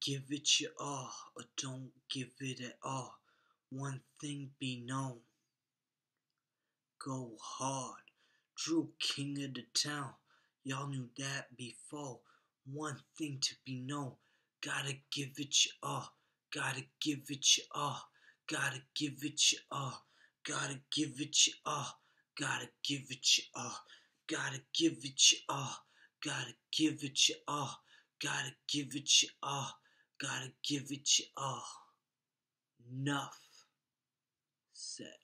give it your all or don't give it at all. One thing be known. Go hard. Drew King of the town. Y'all knew that before. One thing to be known. Gotta give it your all. Gotta give it your all. Gotta give it your all. Gotta give it your all. Gotta give it your all. Gotta give it your all. Gotta give it your all. Gotta give it your all. Gotta give it your all. Oh, nuff said.